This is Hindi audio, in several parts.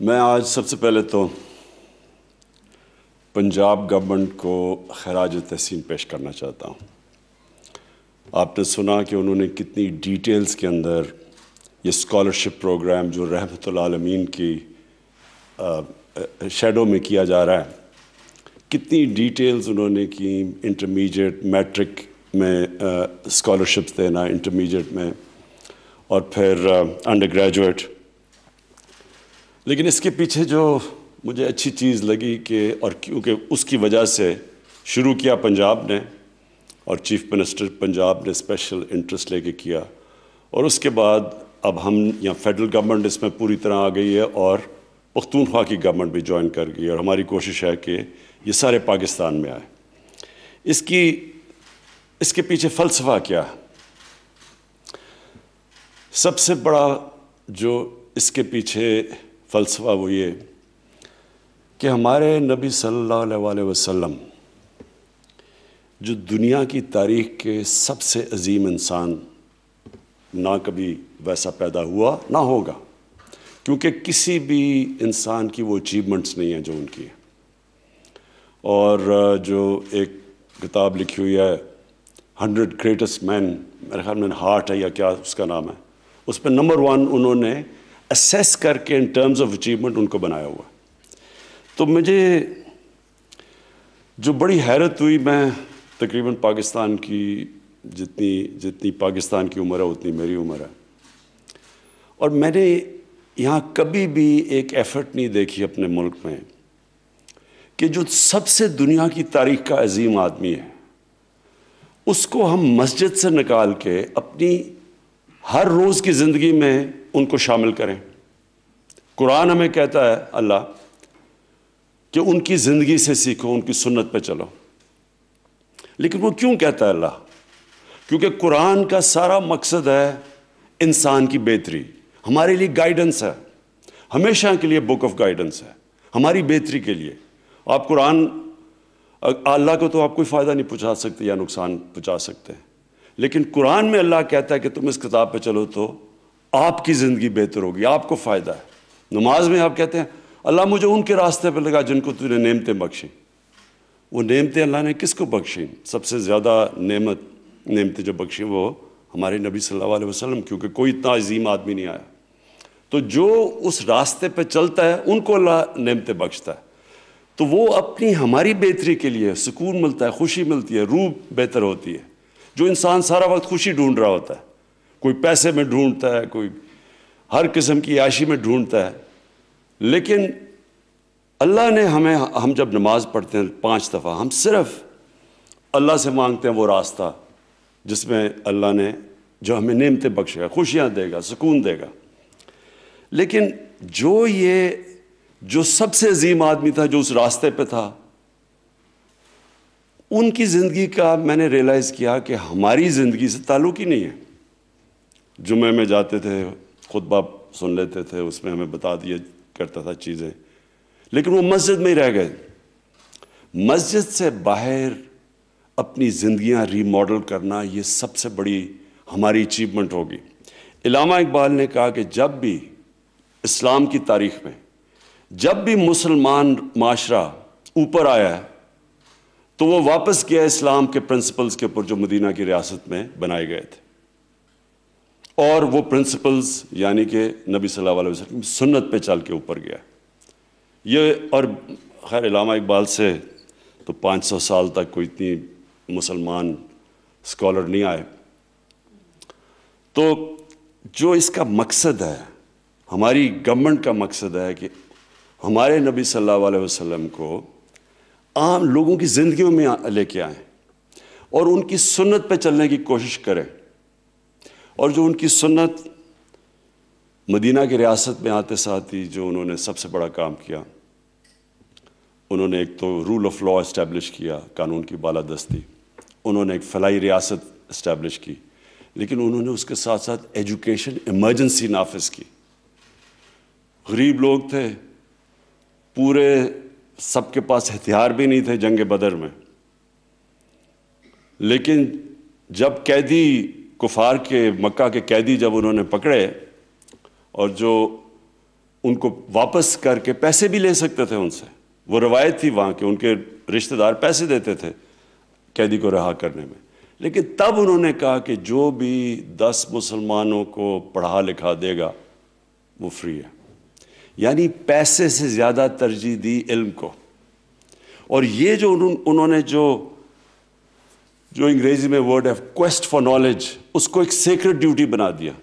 मैं आज सबसे पहले तो पंजाब गवर्नमेंट को खराज तहसीन पेश करना चाहता हूँ आपने सुना कि उन्होंने कितनी डिटेल्स के अंदर ये स्कॉलरशिप प्रोग्राम जो रहमत आलमीन की शेडो में किया जा रहा है कितनी डिटेल्स उन्होंने की इंटरमीडिएट मैट्रिक में स्कॉलरशिप्स देना इंटरमीडिएट में और फिर अंडर uh, ग्रेजुएट लेकिन इसके पीछे जो मुझे अच्छी चीज़ लगी कि और क्योंकि उसकी वजह से शुरू किया पंजाब ने और चीफ मिनिस्टर पंजाब ने स्पेशल इंटरेस्ट लेके किया और उसके बाद अब हम यहाँ फेडरल गवर्नमेंट इसमें पूरी तरह आ गई है और पख्तूनख्वा की गवर्नमेंट भी ज्वाइन कर गई और हमारी कोशिश है कि ये सारे पाकिस्तान में आए इसकी इसके पीछे फ़लसफ़ा क्या है सबसे बड़ा जो इसके पीछे फ़लसफ़ा वो ये कि हमारे नबी सल्लल्लाहु अलैहि वसल्लम जो दुनिया की तारीख के सबसे अजीम इंसान ना कभी वैसा पैदा हुआ ना होगा क्योंकि किसी भी इंसान की वो अचीवमेंट्स नहीं हैं जो उनकी है और जो एक किताब लिखी हुई है हंड्रेड ग्रेटेस्ट मैन मेरे ख्याल में हार्ट है या क्या उसका नाम है उस पर नंबर वन उन्होंने असेस करके इन टर्म्स ऑफ अचीवमेंट उनको बनाया हुआ तो मुझे जो बड़ी हैरत हुई मैं तकरीबन पाकिस्तान की जितनी जितनी पाकिस्तान की उम्र है उतनी मेरी उम्र है और मैंने यहाँ कभी भी एक एफर्ट नहीं देखी अपने मुल्क में कि जो सबसे दुनिया की तारीख का अजीम आदमी है उसको हम मस्जिद से निकाल के अपनी हर रोज़ की ज़िंदगी में उनको शामिल करें कुरान हमें कहता है अल्लाह कि उनकी ज़िंदगी से सीखो उनकी सुन्नत पे चलो लेकिन वो क्यों कहता है अल्लाह क्योंकि कुरान का सारा मकसद है इंसान की बेहतरी हमारे लिए गाइडेंस है हमेशा के लिए बुक ऑफ गाइडेंस है हमारी बेहतरी के लिए आप कुरान अल्लाह को तो आप कोई फ़ायदा नहीं पहुँचा सकते या नुकसान पहुँचा सकते हैं लेकिन कुरान में अल्लाह कहता है कि तुम इस किताब पे चलो तो आपकी ज़िंदगी बेहतर होगी आपको फ़ायदा है नमाज में आप कहते हैं अल्लाह मुझे उनके रास्ते पर लगा जिनको तुझे नेमतें बख्शी वो नेमतें अल्लाह ने किसको बख्शी सबसे ज़्यादा नेमत नेमतें जो बख्शी वो हमारे नबी सल्लल्लाहु अलैहि वसल्लम क्योंकि कोई इतना अजीम आदमी नहीं आया तो जो उस रास्ते पे चलता है उनको अल्लाह नेमतें बख्शता है तो वो अपनी हमारी बेहतरी के लिए सुकून मिलता है खुशी मिलती है रूह बेहतर होती है जो इंसान सारा वक्त खुशी ढूंढ रहा होता है कोई पैसे में ढूंढता है कोई हर किस्म की याशी में ढूंढता है लेकिन अल्लाह ने हमें हम जब नमाज़ पढ़ते हैं पांच दफ़ा हम सिर्फ अल्लाह से मांगते हैं वो रास्ता जिसमें अल्लाह ने जो हमें नेमतें बख्शेगा खुशियाँ देगा सुकून देगा लेकिन जो ये जो सबसे अजीम आदमी था जो उस रास्ते पर था उनकी ज़िंदगी का मैंने रियलाइज़ किया कि हमारी ज़िंदगी से ताल्लुक़ ही नहीं है जुमे में जाते थे खुतबा सुन लेते थे उसमें हमें बता दिया करता था चीज़ें लेकिन वो मस्जिद में ही रह गए मस्जिद से बाहर अपनी ज़िंदियाँ रीमॉडल करना ये सबसे बड़ी हमारी अचीवमेंट होगी इलामा इकबाल ने कहा कि जब भी इस्लाम की तारीख में जब भी मुसलमान माशरा ऊपर आया है तो वो वापस गया इस्लाम के प्रिंसिपल्स के ऊपर जो मदीना की रियासत में बनाए गए थे और वो प्रिंसिपल्स यानी कि नबी सल्लल्लाहु अलैहि वसल्लम की सुन्नत पे चल के ऊपर गया ये और खैर इलामा इकबाल से तो 500 साल तक कोई इतनी मुसलमान स्कॉलर नहीं आए तो जो इसका मकसद है हमारी गवर्नमेंट का मकसद है कि हमारे नबी सल्लल्लाहु अलैहि वसल्लम को आम लोगों की ज़िंदगियों में लेके आए और उनकी सुन्नत पे चलने की कोशिश करें और जो उनकी सुन्नत मदीना की रियासत में आते साथ ही जो उन्होंने सबसे बड़ा काम किया उन्होंने एक तो रूल ऑफ लॉ इस्टेब्लिश किया कानून की बालादस्ती उन्होंने एक फलाई रियासत इस्टेब्लिश की लेकिन उन्होंने उसके साथ साथ एजुकेशन इमरजेंसी नाफिज की गरीब लोग थे पूरे सबके पास हथियार भी नहीं थे जंग बदर में लेकिन जब कैदी कुफार के मक्का के कैदी जब उन्होंने पकड़े और जो उनको वापस करके पैसे भी ले सकते थे उनसे वो रवायत थी वहाँ के उनके रिश्तेदार पैसे देते थे कैदी को रहा करने में लेकिन तब उन्होंने कहा कि जो भी दस मुसलमानों को पढ़ा लिखा देगा वो फ्री है यानी पैसे से ज़्यादा तरजीह दी इल्म को और ये जो उन्होंने जो जो अंग्रेजी में वर्ड है क्वेस्ट फॉर नॉलेज उसको एक सेक्रेट ड्यूटी बना दिया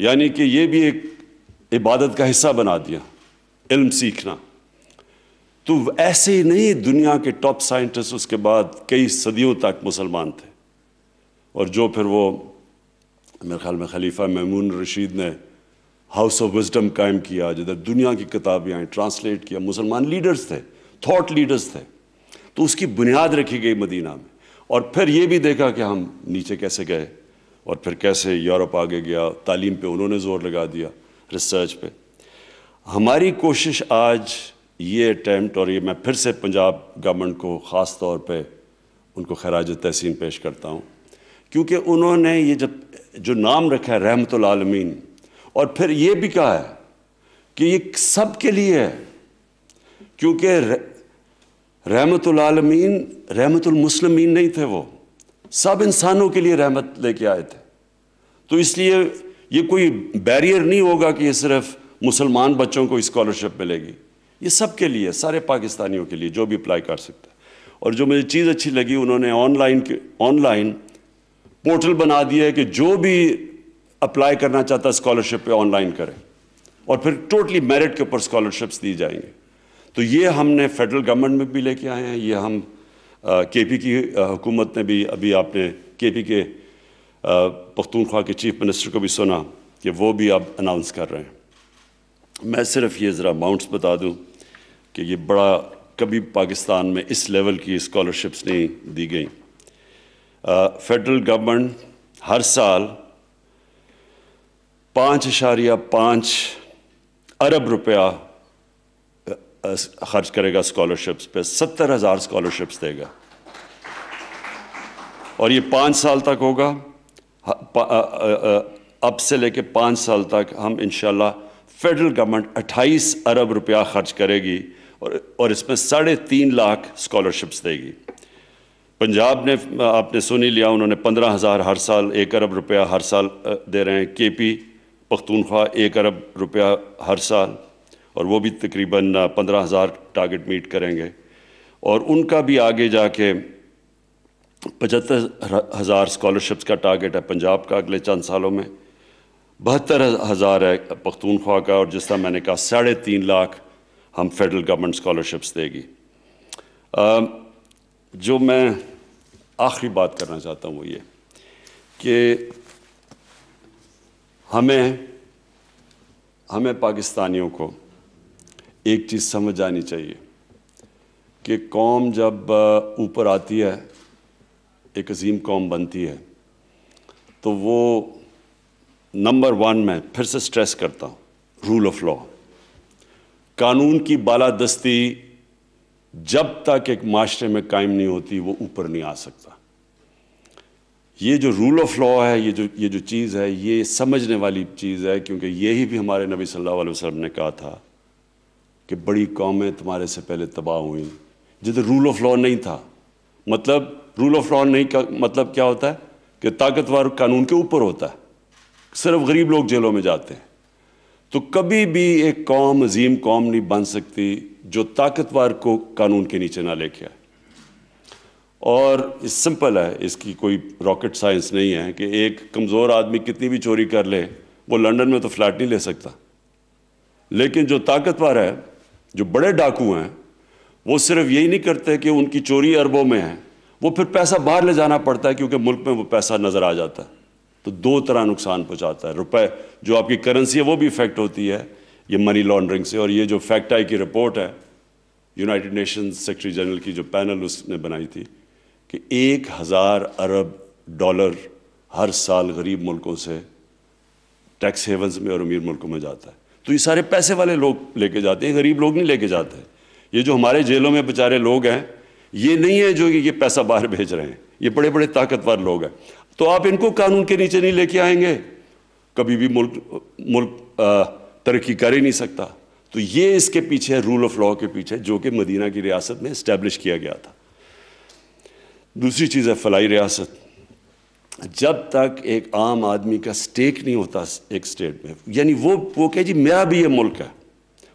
यानी कि ये भी एक इबादत का हिस्सा बना दिया इल्म सीखना तो ऐसे ही नहीं दुनिया के टॉप साइंटिस्ट उसके बाद कई सदियों तक मुसलमान थे और जो फिर वो मेरे ख्याल में खलीफा महमून रशीद ने हाउस ऑफ विजडम कायम किया जिधर दुनिया की किताबें आई ट्रांसलेट किया मुसलमान लीडर्स थे थॉट लीडर्स थे तो उसकी बुनियाद रखी गई मदीना में और फिर ये भी देखा कि हम नीचे कैसे गए और फिर कैसे यूरोप आगे गया तालीम पे उन्होंने ज़ोर लगा दिया रिसर्च पे हमारी कोशिश आज ये अटैम्प्ट और ये मैं फिर से पंजाब गवर्नमेंट को ख़ास तौर पे उनको खराज तहसीन पेश करता हूँ क्योंकि उन्होंने ये जब जो नाम रखा है रहमत आलमीन और फिर ये भी कहा है कि ये सब के लिए है क्योंकि रहमतमीन रहमतुलमसलमिन नहीं थे वो सब इंसानों के लिए रहमत लेके आए थे तो इसलिए ये कोई बैरियर नहीं होगा कि ये सिर्फ मुसलमान बच्चों को स्कॉलरशिप मिलेगी ये सब के लिए सारे पाकिस्तानियों के लिए जो भी अप्लाई कर सकता है और जो मुझे चीज़ अच्छी लगी उन्होंने ऑनलाइन ऑनलाइन पोर्टल बना दिया है कि जो भी अप्लाई करना चाहता है स्कॉलरशिप पे ऑनलाइन करें और फिर टोटली मेरिट के ऊपर स्कॉलरशिप्स दी जाएंगे तो ये हमने फेडरल गवर्नमेंट में भी लेके आए हैं ये हम के पी की हुकूमत ने भी अभी आपने के पी के पख्तूनख्वा के चीफ मिनिस्टर को भी सुना कि वो भी अब अनाउंस कर रहे हैं मैं सिर्फ ये ज़रा अमाउंट्स बता दूँ कि ये बड़ा कभी पाकिस्तान में इस लेवल की स्कॉलरशिप्स नहीं दी गई फेडरल गवर्नमेंट हर साल पाँच इशारिया पाँच अरब रुपया खर्च करेगा स्कॉलरशिप्स पे सत्तर हज़ार स्कॉलरशिप्स देगा और ये पाँच साल तक होगा अब से लेके पाँच साल तक हम इन फेडरल गवर्नमेंट अट्ठाईस अरब रुपया खर्च करेगी और और इसमें साढ़े तीन लाख स्कॉलरशिप्स देगी पंजाब ने आपने सुनी लिया उन्होंने पंद्रह हज़ार हर साल एक अरब रुपया हर साल दे रहे हैं केपी पख्तूनख्वा एक अरब रुपया हर साल और वो भी तकरीबन पंद्रह हज़ार टारगेट मीट करेंगे और उनका भी आगे जाके पचहत्तर हज़ार स्कॉलरशिप्स का टारगेट है पंजाब का अगले चंद सालों में बहत्तर हज़ार है पख्तूनख्वा का और जिस तरह मैंने कहा साढ़े तीन लाख हम फेडरल गवर्नमेंट स्कॉलरशिप्स देगी आ, जो मैं आखिरी बात करना चाहता हूँ वो ये कि हमें हमें पाकिस्तानियों को एक चीज़ समझ आनी चाहिए कि कौम जब ऊपर आती है एक अजीम कौम बनती है तो वो नंबर वन में फिर से स्ट्रेस करता हूँ रूल ऑफ लॉ कानून की बालादस्ती जब तक एक माशरे में कायम नहीं होती वो ऊपर नहीं आ सकता ये जो रूल ऑफ लॉ है ये जो ये जो चीज़ है ये समझने वाली चीज़ है क्योंकि यही भी हमारे नबी सल्लल्लाहु अलैहि वसल्लम ने कहा था कि बड़ी कौमें तुम्हारे से पहले तबाह हुई जिधर रूल ऑफ लॉ नहीं था मतलब रूल ऑफ लॉ नहीं का मतलब क्या होता है कि ताकतवर कानून के ऊपर होता है सिर्फ गरीब लोग जेलों में जाते हैं तो कभी भी एक कौम अजीम कौम नहीं बन सकती जो ताकतवर को कानून के नीचे ना लेके आए और सिंपल है इसकी कोई रॉकेट साइंस नहीं है कि एक कमज़ोर आदमी कितनी भी चोरी कर ले वो लंदन में तो फ्लैट नहीं ले सकता लेकिन जो ताकतवर है जो बड़े डाकू हैं वो सिर्फ यही नहीं करते कि उनकी चोरी अरबों में है वो फिर पैसा बाहर ले जाना पड़ता है क्योंकि मुल्क में वो पैसा नज़र आ जाता है तो दो तरह नुकसान पहुँचाता है रुपये जो आपकी करेंसी है वो भी इफेक्ट होती है ये मनी लॉन्ड्रिंग से और ये जो फैक्टाई की रिपोर्ट है यूनाइटेड नेशंस सेक्रेटरी जनरल की जो पैनल उसने बनाई थी कि एक हज़ार अरब डॉलर हर साल गरीब मुल्कों से टैक्स हेवंस में और अमीर मुल्कों में जाता है तो ये सारे पैसे वाले लोग लेके जाते हैं गरीब लोग नहीं लेके जाते ये जो हमारे जेलों में बेचारे लोग हैं ये नहीं है जो ये पैसा बाहर भेज रहे हैं ये बड़े बड़े ताकतवर लोग हैं तो आप इनको कानून के नीचे नहीं लेके आएंगे कभी भी मुल्क मुल्क तरक्की कर ही नहीं सकता तो ये इसके पीछे है रूल ऑफ लॉ के पीछे जो कि मदीना की रियासत में इस्टेब्लिश किया गया था दूसरी चीज़ है फलाई रियासत जब तक एक आम आदमी का स्टेक नहीं होता एक स्टेट में यानी वो वो कहे जी मेरा भी ये मुल्क है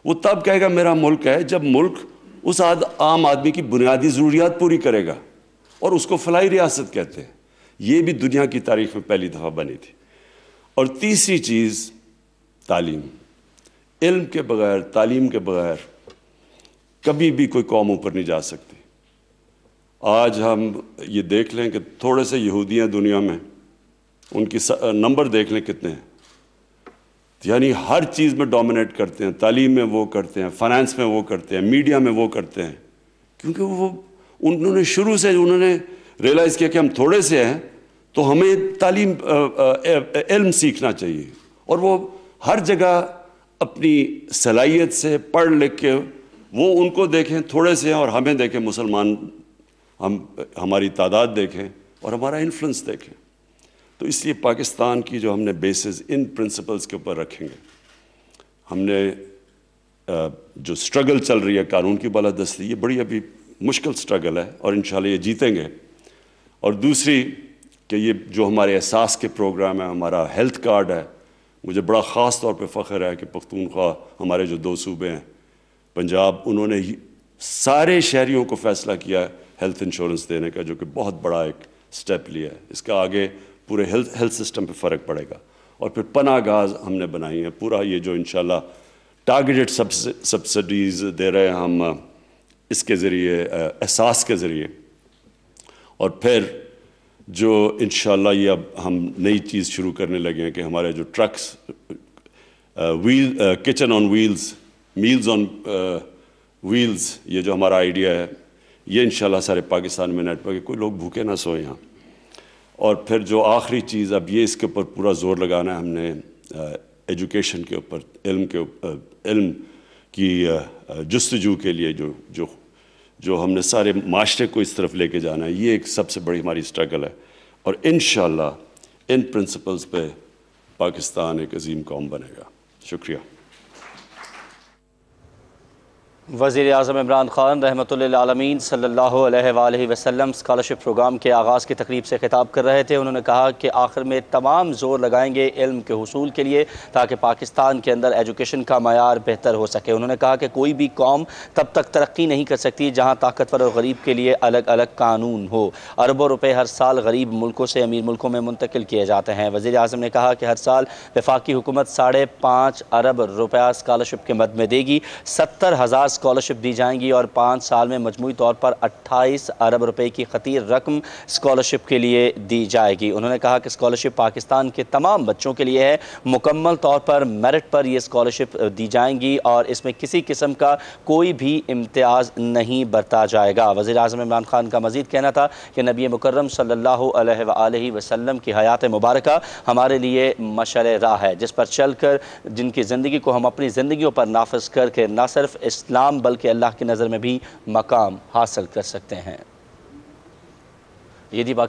वो तब कहेगा मेरा मुल्क है जब मुल्क उस आद, आम आदमी की बुनियादी ज़रूरियात पूरी करेगा और उसको फलाई रियासत कहते हैं ये भी दुनिया की तारीख में पहली दफ़ा बनी थी और तीसरी चीज़ तालीम इल्म के बगैर तालीम के बगैर कभी भी कोई कौम ऊपर नहीं जा सकती आज हम ये देख लें कि थोड़े से यहूदियाँ दुनिया में उनकी नंबर देख लें कितने हैं यानी हर चीज़ में डोमिनेट करते हैं तालीम में वो करते हैं फाइनेंस में वो करते हैं मीडिया में वो करते हैं क्योंकि वो उन्होंने शुरू से उन्होंने रियलाइज़ किया कि हम थोड़े से हैं तो हमें तालीम इल्म सीखना चाहिए और वो हर जगह अपनी सलाहियत से पढ़ लिख के वो उनको देखें थोड़े से हैं और हमें देखें मुसलमान हम हमारी तादाद देखें और हमारा इन्फ्लुंस देखें तो इसलिए पाकिस्तान की जो हमने बेसिस इन प्रिंसिपल्स के ऊपर रखेंगे हमने जो स्ट्रगल चल रही है कानून की बालादस्ती ये बड़ी अभी मुश्किल स्ट्रगल है और इन ये जीतेंगे और दूसरी कि ये जो हमारे एहसास के प्रोग्राम है हमारा हेल्थ कार्ड है मुझे बड़ा ख़ास तौर पे फ़ख्र है कि पख्तूनख्वा हमारे जो दो सूबे हैं पंजाब उन्होंने सारे शहरीों को फ़ैसला किया है हेल्थ इंश्योरेंस देने का जो कि बहुत बड़ा एक स्टेप लिया है इसका आगे पूरे हेल्थ हेल्थ सिस्टम पे फ़र्क पड़ेगा और फिर पना गाज हमने बनाई है पूरा ये जो इन टारगेटेड सब्सिडीज़ दे रहे हैं हम इसके ज़रिए एहसास के ज़रिए और फिर जो इन ये अब हम नई चीज़ शुरू करने लगे हैं कि हमारे जो trucks wheel kitchen on wheels meals on wheels ये जो हमारा आइडिया है ये इन सारे पाकिस्तान में नेटवर्क है कोई लोग भूखे ना सोए यहाँ और फिर जो आखिरी चीज़ अब ये इसके ऊपर पूरा ज़ोर लगाना है हमने एजुकेशन के ऊपर इल्म के इल्म की जस्तजू के लिए जो जो जो हमने सारे माशरे को इस तरफ लेके जाना है ये एक सबसे बड़ी हमारी स्ट्रगल है और इन इन प्रिंसिपल्स पे पाकिस्तान एक अजीम कौम बनेगा शुक्रिया वज़ी अजम इमरान ख़ान रहमतमीन सल्ला वसम स्कॉलरशिप प्रोग्राम के आगाज़ की तकरीब से ख़िताब कर रहे थे उन्होंने कहा कि आखिर में तमाम ज़ोर लगाएंगे इल्म के हसूल के लिए ताकि पाकिस्तान के अंदर एजुकेशन का मैार बेहतर हो सके उन्होंने कहा कि कोई भी कौम तब तक तरक्की नहीं कर सकती जहाँ ताकतवर और गरीब के लिए अलग अलग कानून हो अरबों रुपये हर साल गरीब मुल्कों से अमीर मुल्कों में मुंतकिल किए जाते हैं वज़ी अजम ने कहा कि हर साल वफाकी हुकूमत साढ़े पाँच अरब रुपया स्कॉलरशिप के मद में देगी सत्तर हज़ार स्कॉलरशिप दी जाएंगी और पाँच साल में मजमू तौर पर अट्ठाईस अरब रुपये की खतीर रकम स्कॉलरशिप के लिए दी जाएगी उन्होंने कहा कि स्कॉलरशिप पाकिस्तान के तमाम बच्चों के लिए है मुकम्मल तौर पर मेरिट पर यह स्कॉलरशिप दी जाएंगी और इसमें किसी किस्म का कोई भी इम्तियाज़ नहीं बरता जाएगा वज़ी अजम इमरान खान का मजीद कहना था कि नबी मुकर्रम सल्ला की हयात मुबारक हमारे लिए मशर राह है जिस पर चल कर जिनकी ज़िंदगी को हम अपनी ज़िंदगी पर नाफज करके ना सिर्फ इस्लाम नाम बल्कि अल्लाह की नज़र में भी मकाम हासिल कर सकते हैं यदि